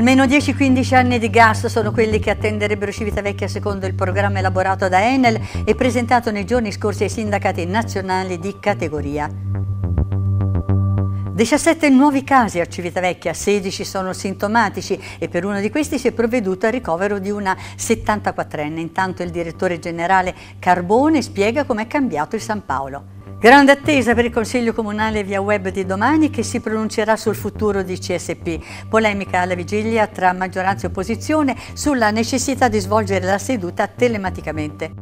Almeno 10-15 anni di gas sono quelli che attenderebbero Civitavecchia secondo il programma elaborato da Enel e presentato nei giorni scorsi ai sindacati nazionali di categoria. 17 nuovi casi a Civitavecchia, 16 sono sintomatici e per uno di questi si è provveduto al ricovero di una 74enne. Intanto il direttore generale Carbone spiega com'è cambiato il San Paolo. Grande attesa per il Consiglio Comunale via web di domani che si pronuncerà sul futuro di CSP. Polemica alla vigilia tra maggioranza e opposizione sulla necessità di svolgere la seduta telematicamente.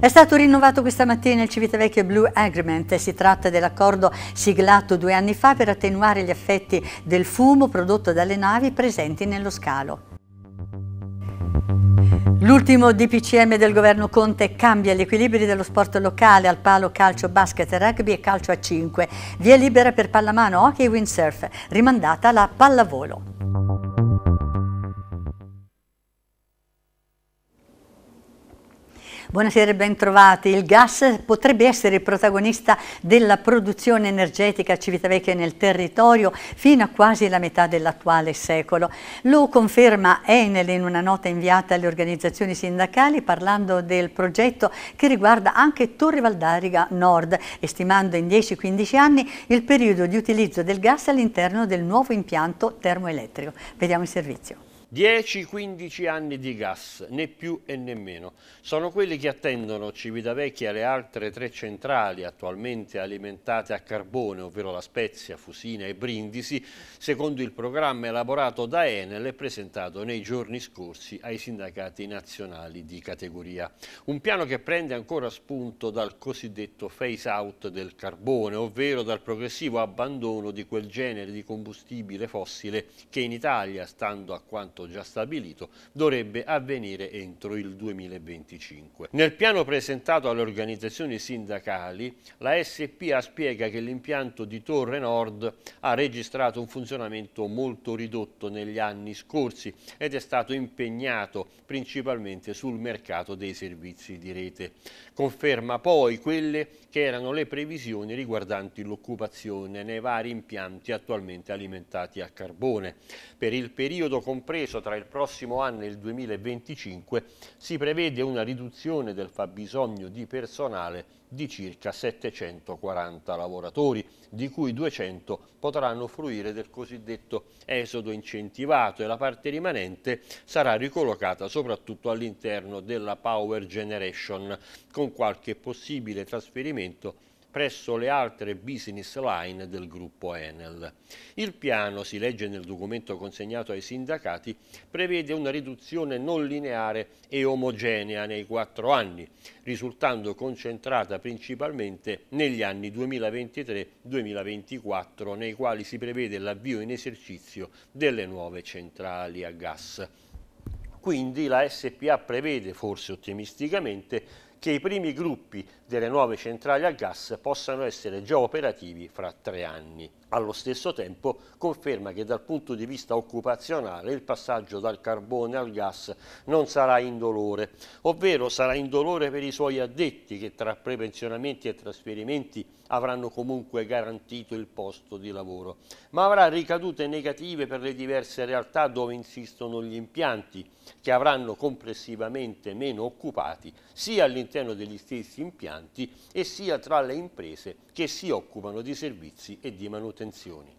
È stato rinnovato questa mattina il Civitavecchia Blue Agreement, si tratta dell'accordo siglato due anni fa per attenuare gli effetti del fumo prodotto dalle navi presenti nello scalo. L'ultimo DPCM del governo Conte cambia gli equilibri dello sport locale al palo calcio, basket, rugby e calcio a 5. Via libera per pallamano, hockey e windsurf, rimandata la pallavolo. Buonasera e bentrovati. Il gas potrebbe essere il protagonista della produzione energetica Civitavecchia nel territorio fino a quasi la metà dell'attuale secolo. Lo conferma Enel in una nota inviata alle organizzazioni sindacali parlando del progetto che riguarda anche Torre Valdariga Nord, stimando in 10-15 anni il periodo di utilizzo del gas all'interno del nuovo impianto termoelettrico. Vediamo il servizio. 10-15 anni di gas, né più e né meno. Sono quelli che attendono Civitavecchia e le altre tre centrali attualmente alimentate a carbone, ovvero La Spezia, Fusina e Brindisi, secondo il programma elaborato da Enel e presentato nei giorni scorsi ai sindacati nazionali di categoria. Un piano che prende ancora spunto dal cosiddetto phase out del carbone, ovvero dal progressivo abbandono di quel genere di combustibile fossile che in Italia, stando a quanto contratto già stabilito dovrebbe avvenire entro il 2025. Nel piano presentato alle organizzazioni sindacali, la SPA spiega che l'impianto di Torre Nord ha registrato un funzionamento molto ridotto negli anni scorsi ed è stato impegnato principalmente sul mercato dei servizi di rete. Conferma poi quelle che erano le previsioni riguardanti l'occupazione nei vari impianti attualmente alimentati a carbone. Per il periodo compreso compreso tra il prossimo anno e il 2025, si prevede una riduzione del fabbisogno di personale di circa 740 lavoratori, di cui 200 potranno fruire del cosiddetto esodo incentivato e la parte rimanente sarà ricollocata soprattutto all'interno della Power Generation, con qualche possibile trasferimento presso le altre business line del gruppo Enel. Il piano, si legge nel documento consegnato ai sindacati, prevede una riduzione non lineare e omogenea nei quattro anni, risultando concentrata principalmente negli anni 2023-2024, nei quali si prevede l'avvio in esercizio delle nuove centrali a gas. Quindi la SPA prevede, forse ottimisticamente, che i primi gruppi delle nuove centrali a gas possano essere già operativi fra tre anni. Allo stesso tempo conferma che dal punto di vista occupazionale il passaggio dal carbone al gas non sarà indolore, ovvero sarà indolore per i suoi addetti che tra prepensionamenti e trasferimenti avranno comunque garantito il posto di lavoro, ma avrà ricadute negative per le diverse realtà dove insistono gli impianti, che avranno complessivamente meno occupati sia all'interno degli stessi impianti e sia tra le imprese che si occupano di servizi e di manutenzione tensioni.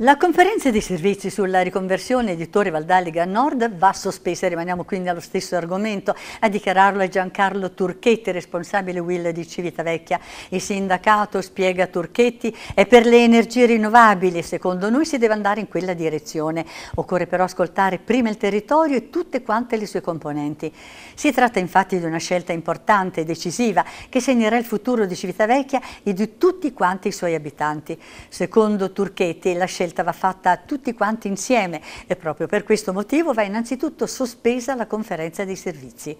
La conferenza dei servizi sulla riconversione di Torre Valdalega Nord va sospesa, rimaniamo quindi allo stesso argomento, a dichiararlo è Giancarlo Turchetti, responsabile Will di Civitavecchia. Il sindacato, spiega Turchetti, è per le energie rinnovabili e secondo noi si deve andare in quella direzione. Occorre però ascoltare prima il territorio e tutte quante le sue componenti. Si tratta infatti di una scelta importante e decisiva che segnerà il futuro di Civitavecchia e di tutti quanti i suoi abitanti. Secondo Turchetti la scelta scelta va fatta tutti quanti insieme e proprio per questo motivo va innanzitutto sospesa la conferenza dei servizi.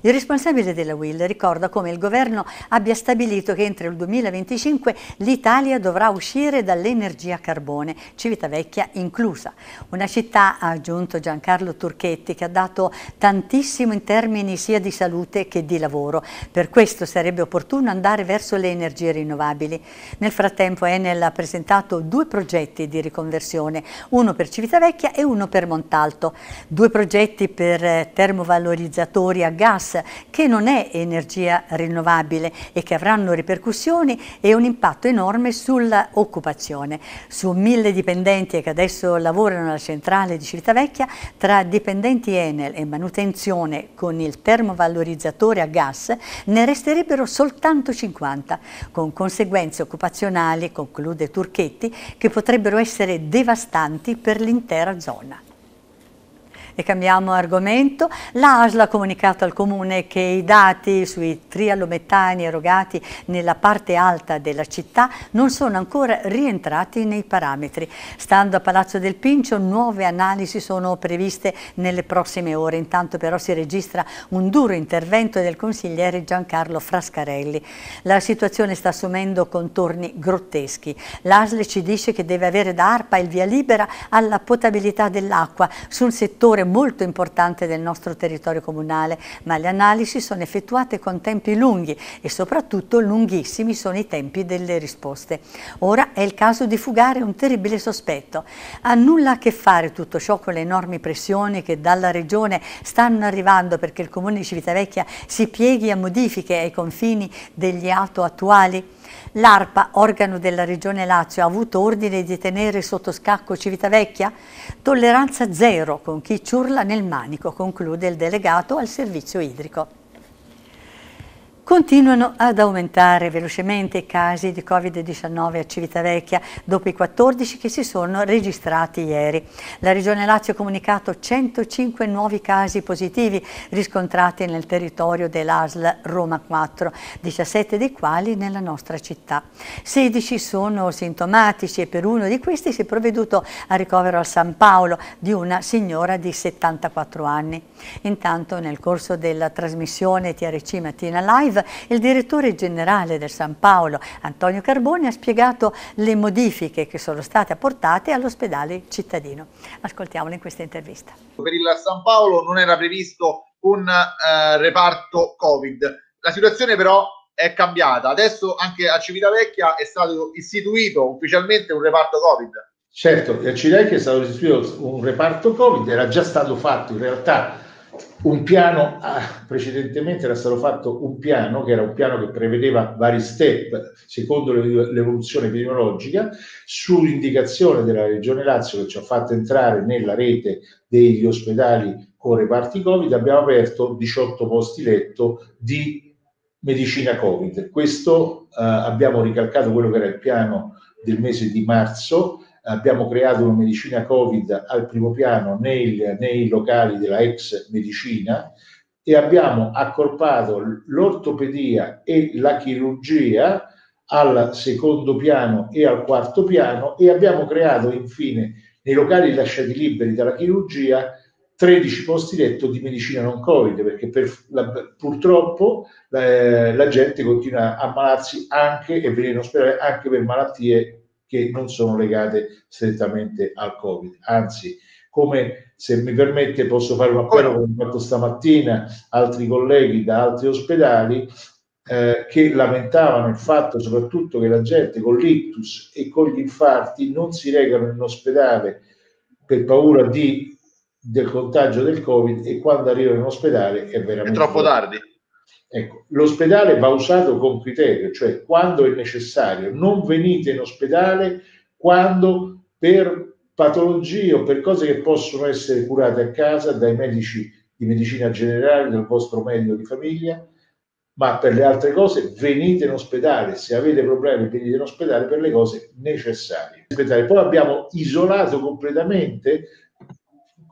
Il responsabile della WIL ricorda come il governo abbia stabilito che entro il 2025 l'Italia dovrà uscire dall'energia carbone, Civitavecchia inclusa. Una città, ha aggiunto Giancarlo Turchetti, che ha dato tantissimo in termini sia di salute che di lavoro. Per questo sarebbe opportuno andare verso le energie rinnovabili. Nel frattempo Enel ha presentato due progetti di riconversione, uno per Civitavecchia e uno per Montalto. Due progetti per eh, termovalorizzatori a gas gas che non è energia rinnovabile e che avranno ripercussioni e un impatto enorme sull'occupazione. Su mille dipendenti che adesso lavorano alla centrale di Civitavecchia, tra dipendenti Enel e manutenzione con il termovalorizzatore a gas ne resterebbero soltanto 50, con conseguenze occupazionali, conclude Turchetti, che potrebbero essere devastanti per l'intera zona. E cambiamo argomento. L'ASL ha comunicato al Comune che i dati sui trialometani erogati nella parte alta della città non sono ancora rientrati nei parametri. Stando a Palazzo del Pincio nuove analisi sono previste nelle prossime ore. Intanto però si registra un duro intervento del consigliere Giancarlo Frascarelli. La situazione sta assumendo contorni grotteschi. L'ASL ci dice che deve avere da ARPA il via libera alla potabilità dell'acqua sul settore settore molto importante del nostro territorio comunale, ma le analisi sono effettuate con tempi lunghi e soprattutto lunghissimi sono i tempi delle risposte. Ora è il caso di fugare un terribile sospetto. Ha nulla a che fare tutto ciò con le enormi pressioni che dalla Regione stanno arrivando perché il Comune di Civitavecchia si pieghi a modifiche ai confini degli auto attuali? L'ARPA, organo della Regione Lazio, ha avuto ordine di tenere sotto scacco Civitavecchia? Tolleranza zero con chi ciurla nel manico, conclude il delegato al servizio idrico. Continuano ad aumentare velocemente i casi di Covid-19 a Civitavecchia dopo i 14 che si sono registrati ieri. La Regione Lazio ha comunicato 105 nuovi casi positivi riscontrati nel territorio dell'ASL Roma 4, 17 dei quali nella nostra città. 16 sono sintomatici e per uno di questi si è provveduto al ricovero a San Paolo di una signora di 74 anni. Intanto nel corso della trasmissione TRC Mattina Live live, il direttore generale del San Paolo, Antonio Carboni, ha spiegato le modifiche che sono state apportate all'ospedale cittadino. Ascoltiamolo in questa intervista. Per il San Paolo non era previsto un eh, reparto Covid. La situazione però è cambiata. Adesso anche a Civitavecchia è stato istituito ufficialmente un reparto Covid. Certo, a Civitavecchia è stato istituito un reparto Covid, era già stato fatto in realtà un piano, ah, precedentemente era stato fatto un piano, che era un piano che prevedeva vari step secondo l'evoluzione epidemiologica, sull'indicazione della Regione Lazio che ci ha fatto entrare nella rete degli ospedali con reparti Covid, abbiamo aperto 18 posti letto di medicina Covid. Questo eh, abbiamo ricalcato quello che era il piano del mese di marzo abbiamo creato una medicina Covid al primo piano nei, nei locali della ex medicina e abbiamo accorpato l'ortopedia e la chirurgia al secondo piano e al quarto piano e abbiamo creato infine nei locali lasciati liberi dalla chirurgia 13 posti letto di medicina non covid perché per, la, purtroppo la, eh, la gente continua a ammalarsi anche e venire in ospedale anche per malattie che non sono legate strettamente al Covid. Anzi, come se mi permette posso fare un appello come ho fatto stamattina altri colleghi da altri ospedali eh, che lamentavano il fatto soprattutto che la gente con l'ictus e con gli infarti non si recano in ospedale per paura di, del contagio del covid e quando arrivano in ospedale è veramente... È troppo tardi Ecco, l'ospedale va usato con criterio, cioè quando è necessario. Non venite in ospedale quando per patologie o per cose che possono essere curate a casa dai medici di medicina generale, dal vostro medico di famiglia, ma per le altre cose venite in ospedale. Se avete problemi venite in ospedale per le cose necessarie. Poi abbiamo isolato completamente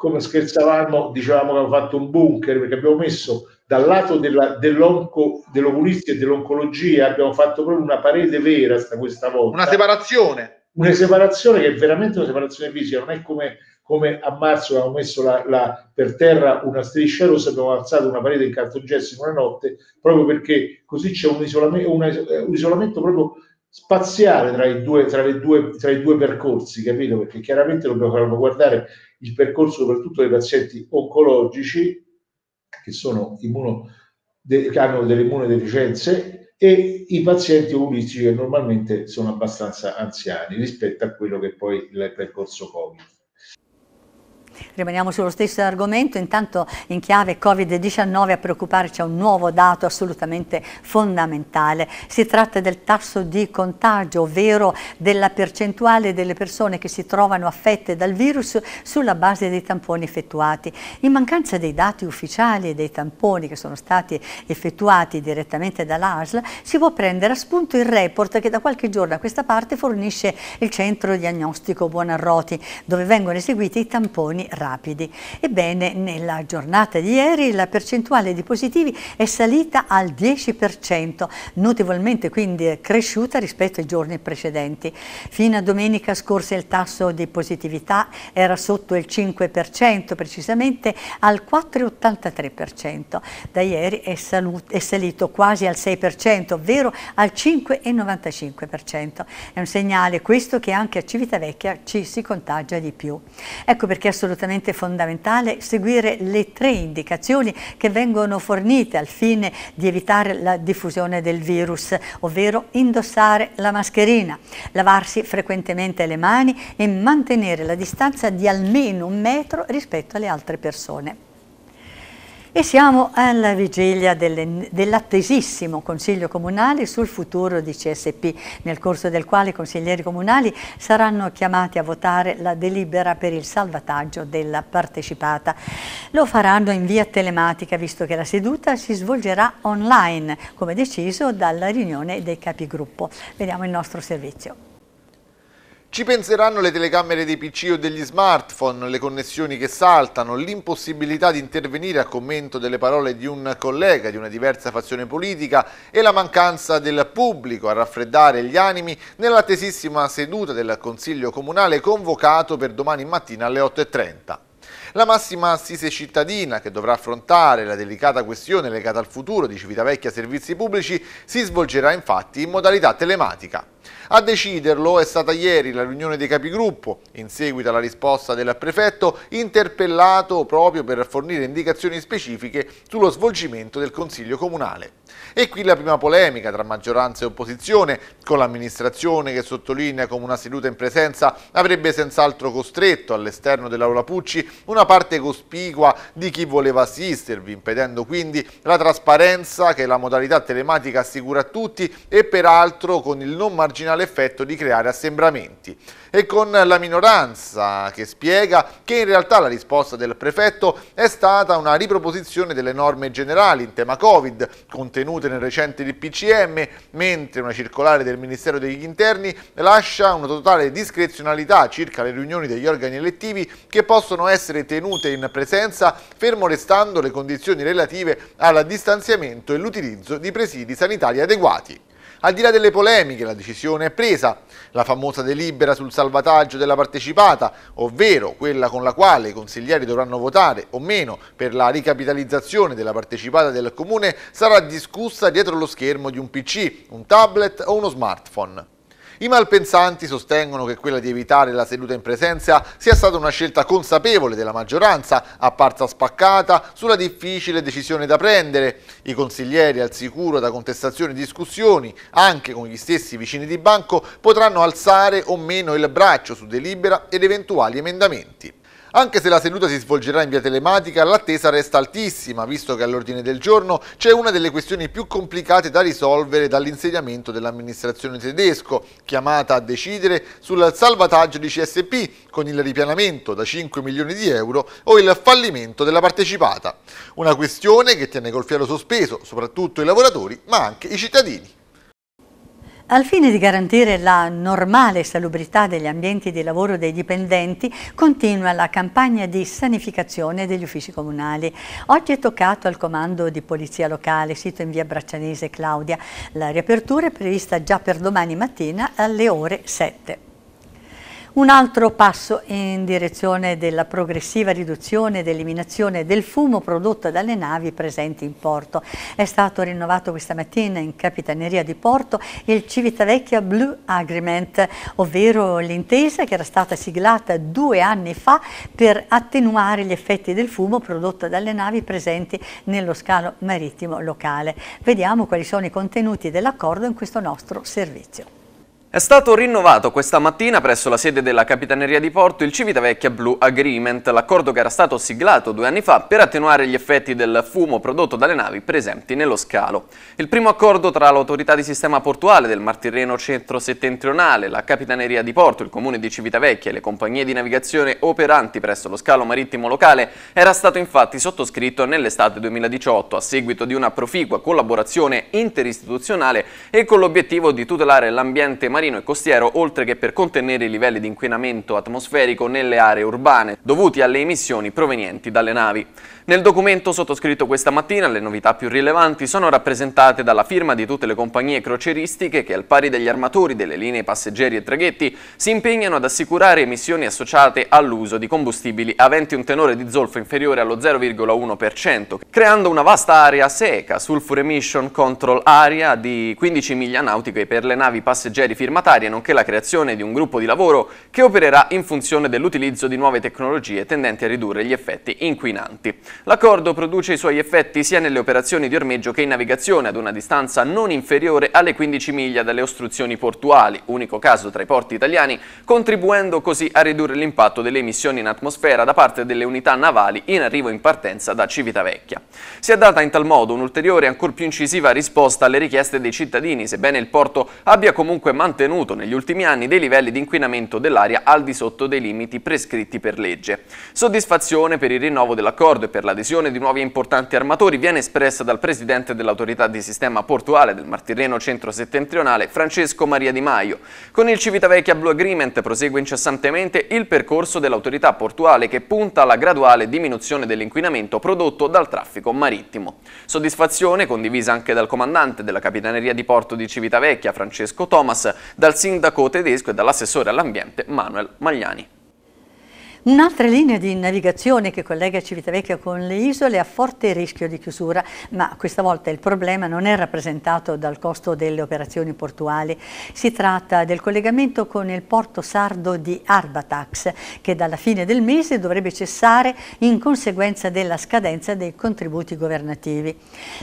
come scherzavamo, dicevamo che abbiamo fatto un bunker perché abbiamo messo dal lato della, dell'onco, e dell'oncologia, abbiamo fatto proprio una parete vera questa volta. Una separazione. Una separazione che è veramente una separazione fisica, non è come, come a marzo abbiamo messo la, la, per terra una striscia rossa, abbiamo alzato una parete in cartongesso in una notte, proprio perché così c'è un isolamento, un, isolamento proprio spaziale tra i, due, tra, due, tra i due percorsi, capito? Perché chiaramente dobbiamo guardare il percorso soprattutto dei pazienti oncologici che, sono immuno, che hanno delle immunodeficienze e i pazienti oncologici che normalmente sono abbastanza anziani rispetto a quello che poi è il percorso Covid. Rimaniamo sullo stesso argomento, intanto in chiave Covid-19 a preoccuparci è un nuovo dato assolutamente fondamentale. Si tratta del tasso di contagio, ovvero della percentuale delle persone che si trovano affette dal virus sulla base dei tamponi effettuati. In mancanza dei dati ufficiali e dei tamponi che sono stati effettuati direttamente dall'ASL, si può prendere a spunto il report che da qualche giorno a questa parte fornisce il centro diagnostico Buonarroti, dove vengono eseguiti i tamponi rapidi. Ebbene, nella giornata di ieri la percentuale di positivi è salita al 10%, notevolmente quindi cresciuta rispetto ai giorni precedenti. Fino a domenica scorsa il tasso di positività era sotto il 5%, precisamente al 4,83%. Da ieri è, è salito quasi al 6%, ovvero al 5,95%. È un segnale questo che anche a Civitavecchia ci si contagia di più. Ecco perché è assolutamente assolutamente fondamentale seguire le tre indicazioni che vengono fornite al fine di evitare la diffusione del virus, ovvero indossare la mascherina, lavarsi frequentemente le mani e mantenere la distanza di almeno un metro rispetto alle altre persone. E siamo alla vigilia dell'attesissimo Consiglio Comunale sul futuro di CSP, nel corso del quale i consiglieri comunali saranno chiamati a votare la delibera per il salvataggio della partecipata. Lo faranno in via telematica, visto che la seduta si svolgerà online, come deciso dalla riunione dei capigruppo. Vediamo il nostro servizio. Ci penseranno le telecamere dei PC o degli smartphone, le connessioni che saltano, l'impossibilità di intervenire a commento delle parole di un collega di una diversa fazione politica e la mancanza del pubblico a raffreddare gli animi nell'attesissima seduta del Consiglio Comunale convocato per domani mattina alle 8.30. La massima assise cittadina che dovrà affrontare la delicata questione legata al futuro di Civitavecchia Servizi Pubblici si svolgerà infatti in modalità telematica. A deciderlo è stata ieri la riunione dei capigruppo, in seguito alla risposta del prefetto interpellato proprio per fornire indicazioni specifiche sullo svolgimento del Consiglio Comunale. E qui la prima polemica tra maggioranza e opposizione, con l'amministrazione che sottolinea come una seduta in presenza avrebbe senz'altro costretto all'esterno dell'Aula Pucci una parte cospicua di chi voleva assistervi, impedendo quindi la trasparenza che la modalità telematica assicura a tutti e peraltro con il non marginale l'effetto di creare assembramenti. E con la minoranza che spiega che in realtà la risposta del prefetto è stata una riproposizione delle norme generali in tema Covid contenute nel recente DPCM, mentre una circolare del Ministero degli Interni lascia una totale discrezionalità circa le riunioni degli organi elettivi che possono essere tenute in presenza fermo restando le condizioni relative al distanziamento e l'utilizzo di presidi sanitari adeguati. Al di là delle polemiche, la decisione è presa. La famosa delibera sul salvataggio della partecipata, ovvero quella con la quale i consiglieri dovranno votare o meno per la ricapitalizzazione della partecipata del comune, sarà discussa dietro lo schermo di un PC, un tablet o uno smartphone. I malpensanti sostengono che quella di evitare la seduta in presenza sia stata una scelta consapevole della maggioranza, apparsa spaccata sulla difficile decisione da prendere. I consiglieri al sicuro da contestazioni e discussioni, anche con gli stessi vicini di banco, potranno alzare o meno il braccio su delibera ed eventuali emendamenti. Anche se la seduta si svolgerà in via telematica, l'attesa resta altissima, visto che all'ordine del giorno c'è una delle questioni più complicate da risolvere dall'insediamento dell'amministrazione tedesco, chiamata a decidere sul salvataggio di CSP con il ripianamento da 5 milioni di euro o il fallimento della partecipata. Una questione che tiene col fiero sospeso soprattutto i lavoratori, ma anche i cittadini. Al fine di garantire la normale salubrità degli ambienti di lavoro dei dipendenti, continua la campagna di sanificazione degli uffici comunali. Oggi è toccato al comando di polizia locale, sito in via Braccianese Claudia. La riapertura è prevista già per domani mattina alle ore 7. Un altro passo in direzione della progressiva riduzione ed eliminazione del fumo prodotto dalle navi presenti in porto. È stato rinnovato questa mattina in Capitaneria di Porto il Civitavecchia Blue Agreement, ovvero l'intesa che era stata siglata due anni fa per attenuare gli effetti del fumo prodotto dalle navi presenti nello scalo marittimo locale. Vediamo quali sono i contenuti dell'accordo in questo nostro servizio. È stato rinnovato questa mattina presso la sede della Capitaneria di Porto il Civitavecchia Blue Agreement, l'accordo che era stato siglato due anni fa per attenuare gli effetti del fumo prodotto dalle navi presenti nello scalo. Il primo accordo tra l'autorità di sistema portuale del Martirreno centro-settentrionale, la Capitaneria di Porto, il comune di Civitavecchia e le compagnie di navigazione operanti presso lo scalo marittimo locale era stato infatti sottoscritto nell'estate 2018 a seguito di una proficua collaborazione interistituzionale e con l'obiettivo di tutelare l'ambiente marittimo marino e costiero, oltre che per contenere i livelli di inquinamento atmosferico nelle aree urbane, dovuti alle emissioni provenienti dalle navi. Nel documento sottoscritto questa mattina, le novità più rilevanti sono rappresentate dalla firma di tutte le compagnie croceristiche che, al pari degli armatori delle linee passeggeri e traghetti, si impegnano ad assicurare emissioni associate all'uso di combustibili aventi un tenore di zolfo inferiore allo 0,1%, creando una vasta area seca, Sulfur Emission Control Area, di 15 miglia nautiche per le navi passeggeri firmate firmatarie, nonché la creazione di un gruppo di lavoro che opererà in funzione dell'utilizzo di nuove tecnologie tendenti a ridurre gli effetti inquinanti. L'accordo produce i suoi effetti sia nelle operazioni di ormeggio che in navigazione ad una distanza non inferiore alle 15 miglia dalle ostruzioni portuali, unico caso tra i porti italiani, contribuendo così a ridurre l'impatto delle emissioni in atmosfera da parte delle unità navali in arrivo in partenza da Civitavecchia. Si è data in tal modo un'ulteriore e ancor più incisiva risposta alle richieste dei cittadini, sebbene il porto abbia comunque mantenuto mantenuto negli ultimi anni dei livelli di inquinamento dell'aria al di sotto dei limiti prescritti per legge. Soddisfazione per il rinnovo dell'accordo e per l'adesione di nuovi importanti armatori viene espressa dal presidente dell'autorità di sistema portuale del Martirreno centro-settentrionale Francesco Maria Di Maio. Con il Civitavecchia Blue Agreement prosegue incessantemente il percorso dell'autorità portuale che punta alla graduale diminuzione dell'inquinamento prodotto dal traffico marittimo. Soddisfazione condivisa anche dal comandante della Capitaneria di Porto di Civitavecchia, Francesco Thomas, dal sindaco tedesco e dall'assessore all'ambiente Manuel Magliani. Un'altra linea di navigazione che collega Civitavecchia con le isole ha forte rischio di chiusura, ma questa volta il problema non è rappresentato dal costo delle operazioni portuali. Si tratta del collegamento con il porto sardo di Arbatax, che dalla fine del mese dovrebbe cessare in conseguenza della scadenza dei contributi governativi.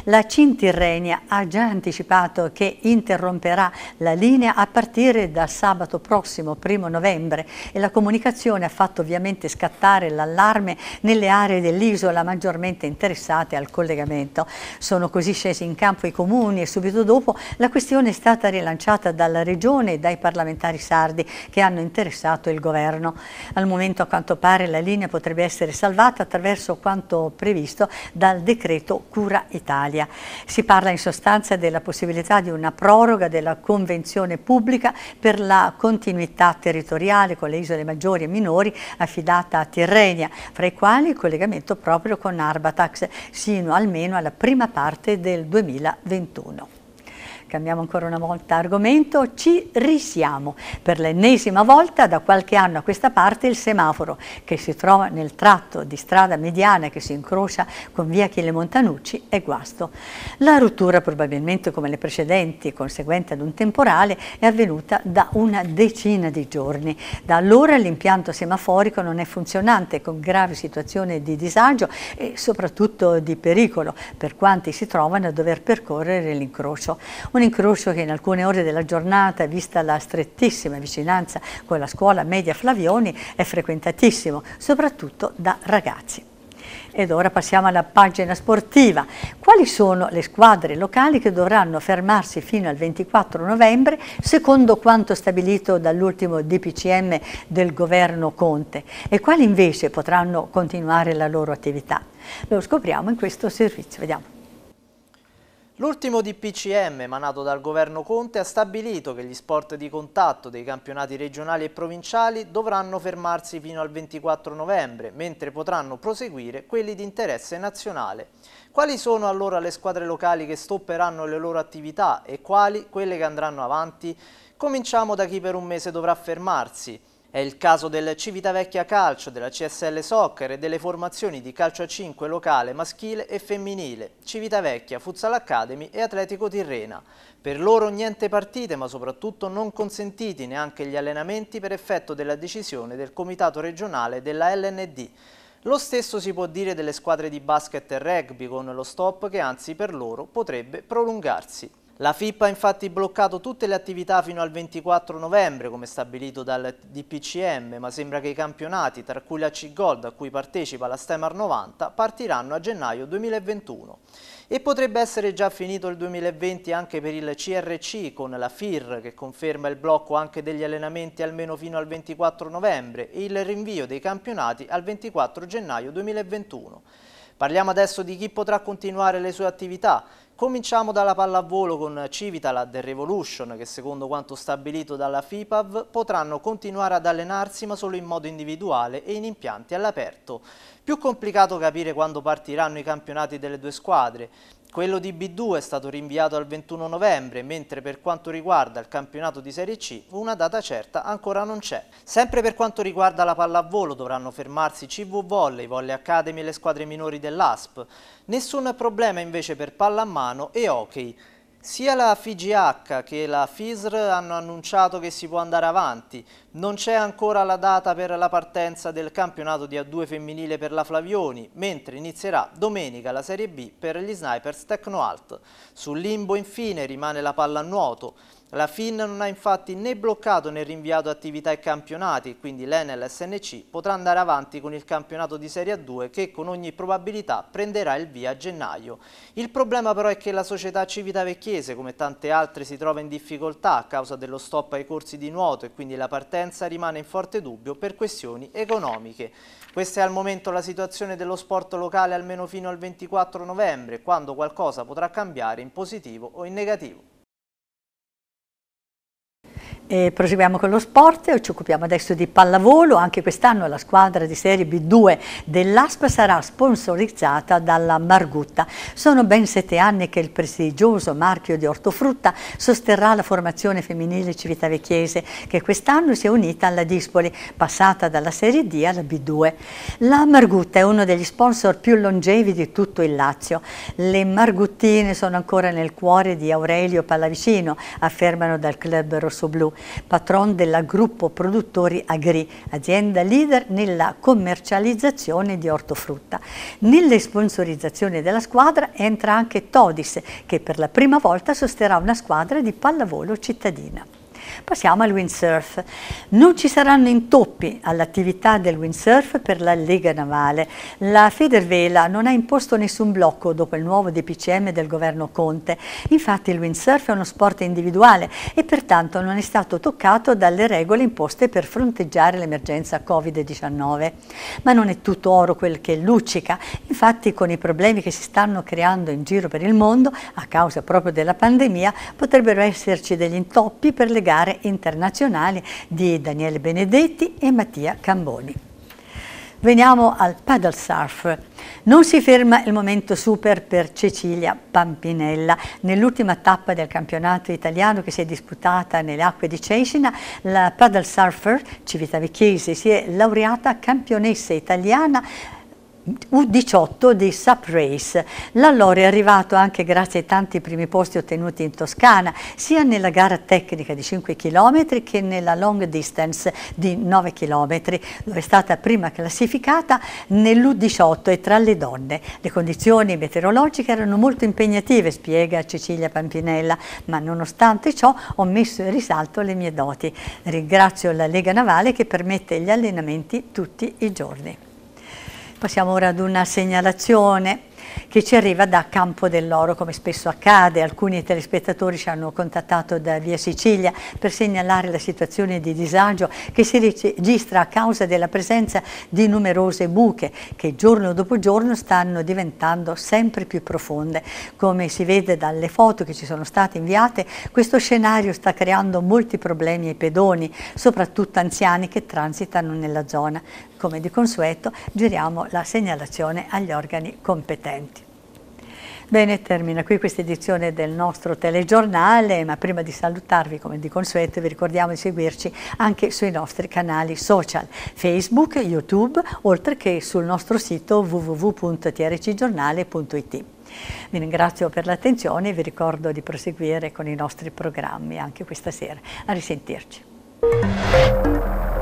La Cintirrenia ha già anticipato che interromperà la linea a partire da sabato prossimo, primo novembre, e la comunicazione ha fatto ovviamente finalmente scattare l'allarme nelle aree dell'isola maggiormente interessate al collegamento. Sono così scesi in campo i comuni e subito dopo la questione è stata rilanciata dalla Regione e dai parlamentari sardi che hanno interessato il governo. Al momento a quanto pare la linea potrebbe essere salvata attraverso quanto previsto dal decreto Cura Italia. Si parla in sostanza della possibilità di una proroga della convenzione pubblica per la continuità territoriale con le isole maggiori e minori a affidata a Tirrenia, fra i quali il collegamento proprio con Arbatax, sino almeno alla prima parte del 2021. Cambiamo ancora una volta argomento, ci risiamo. Per l'ennesima volta da qualche anno a questa parte il semaforo che si trova nel tratto di strada mediana che si incrocia con via Chile Montanucci è guasto. La rottura probabilmente come le precedenti, conseguente ad un temporale, è avvenuta da una decina di giorni. Da allora l'impianto semaforico non è funzionante con gravi situazioni di disagio e soprattutto di pericolo per quanti si trovano a dover percorrere l'incrocio. Un incrocio che in alcune ore della giornata, vista la strettissima vicinanza con la scuola media Flavioni, è frequentatissimo, soprattutto da ragazzi. Ed ora passiamo alla pagina sportiva. Quali sono le squadre locali che dovranno fermarsi fino al 24 novembre secondo quanto stabilito dall'ultimo DPCM del governo Conte e quali invece potranno continuare la loro attività? Lo scopriamo in questo servizio. Vediamo. L'ultimo DPCM emanato dal governo Conte ha stabilito che gli sport di contatto dei campionati regionali e provinciali dovranno fermarsi fino al 24 novembre, mentre potranno proseguire quelli di interesse nazionale. Quali sono allora le squadre locali che stopperanno le loro attività e quali quelle che andranno avanti? Cominciamo da chi per un mese dovrà fermarsi. È il caso del Civitavecchia Calcio, della CSL Soccer e delle formazioni di calcio a 5 locale, maschile e femminile, Civitavecchia, Futsal Academy e Atletico Tirrena. Per loro niente partite, ma soprattutto non consentiti neanche gli allenamenti per effetto della decisione del Comitato regionale della LND. Lo stesso si può dire delle squadre di basket e rugby con lo stop che anzi per loro potrebbe prolungarsi. La FIP ha infatti bloccato tutte le attività fino al 24 novembre, come stabilito dal DPCM, ma sembra che i campionati, tra cui la C-Gold a cui partecipa la Stemar 90, partiranno a gennaio 2021. E potrebbe essere già finito il 2020 anche per il CRC con la FIR che conferma il blocco anche degli allenamenti almeno fino al 24 novembre e il rinvio dei campionati al 24 gennaio 2021. Parliamo adesso di chi potrà continuare le sue attività. Cominciamo dalla pallavolo con Civitalad e Revolution che secondo quanto stabilito dalla FIPAV potranno continuare ad allenarsi ma solo in modo individuale e in impianti all'aperto. Più complicato capire quando partiranno i campionati delle due squadre. Quello di B2 è stato rinviato al 21 novembre, mentre per quanto riguarda il campionato di Serie C una data certa ancora non c'è. Sempre per quanto riguarda la pallavolo dovranno fermarsi CV Volley, Volley Academy e le squadre minori dell'ASP. Nessun problema invece per pallamano e hockey. Sia la FIGH che la FISR hanno annunciato che si può andare avanti. Non c'è ancora la data per la partenza del campionato di A2 femminile per la Flavioni, mentre inizierà domenica la Serie B per gli Snipers Tecnoalt. Sul limbo infine rimane la pallanuoto. La FIN non ha infatti né bloccato né rinviato attività e campionati, quindi l'Enel SNC potrà andare avanti con il campionato di Serie A2 che con ogni probabilità prenderà il via a gennaio. Il problema però è che la società civitavecchiese, come tante altre, si trova in difficoltà a causa dello stop ai corsi di nuoto e quindi la partenza rimane in forte dubbio per questioni economiche. Questa è al momento la situazione dello sport locale almeno fino al 24 novembre, quando qualcosa potrà cambiare in positivo o in negativo. E proseguiamo con lo sport, ci occupiamo adesso di pallavolo, anche quest'anno la squadra di Serie B2 dell'ASPA sarà sponsorizzata dalla Margutta. Sono ben sette anni che il prestigioso marchio di ortofrutta sosterrà la formazione femminile civitavecchiese che quest'anno si è unita alla Dispoli, passata dalla Serie D alla B2. La Margutta è uno degli sponsor più longevi di tutto il Lazio. Le marguttine sono ancora nel cuore di Aurelio Pallavicino, affermano dal club rossoblu patron della Gruppo Produttori Agri, azienda leader nella commercializzazione di ortofrutta. Nelle sponsorizzazioni della squadra entra anche Todis, che per la prima volta sosterrà una squadra di pallavolo cittadina. Passiamo al windsurf. Non ci saranno intoppi all'attività del windsurf per la Lega Navale. La Federvela non ha imposto nessun blocco dopo il nuovo DPCM del governo Conte. Infatti il windsurf è uno sport individuale e pertanto non è stato toccato dalle regole imposte per fronteggiare l'emergenza Covid-19. Ma non è tutto oro quel che luccica. Infatti con i problemi che si stanno creando in giro per il mondo a causa proprio della pandemia potrebbero esserci degli intoppi per le gare parlare internazionale di Daniele Benedetti e Mattia Camboni. Veniamo al paddle surf. Non si ferma il momento super per Cecilia Pampinella. Nell'ultima tappa del campionato italiano che si è disputata nelle acque di Cecina, la paddle surfer civitavecchese si è laureata campionessa italiana U18 di Race. L'alloro è arrivato anche grazie ai tanti primi posti ottenuti in Toscana, sia nella gara tecnica di 5 km che nella long distance di 9 km, dove è stata prima classificata nell'U18 e tra le donne. Le condizioni meteorologiche erano molto impegnative, spiega Cecilia Pampinella, ma nonostante ciò ho messo in risalto le mie doti. Ringrazio la Lega Navale che permette gli allenamenti tutti i giorni. Passiamo ora ad una segnalazione che ci arriva da Campo dell'Oro, come spesso accade. Alcuni telespettatori ci hanno contattato da via Sicilia per segnalare la situazione di disagio che si registra a causa della presenza di numerose buche che giorno dopo giorno stanno diventando sempre più profonde. Come si vede dalle foto che ci sono state inviate, questo scenario sta creando molti problemi ai pedoni, soprattutto anziani che transitano nella zona. Come di consueto giriamo la segnalazione agli organi competenti. Bene, termina qui questa edizione del nostro telegiornale, ma prima di salutarvi, come di consueto, vi ricordiamo di seguirci anche sui nostri canali social, Facebook, YouTube, oltre che sul nostro sito www.trcgiornale.it. Vi ringrazio per l'attenzione e vi ricordo di proseguire con i nostri programmi anche questa sera. A risentirci.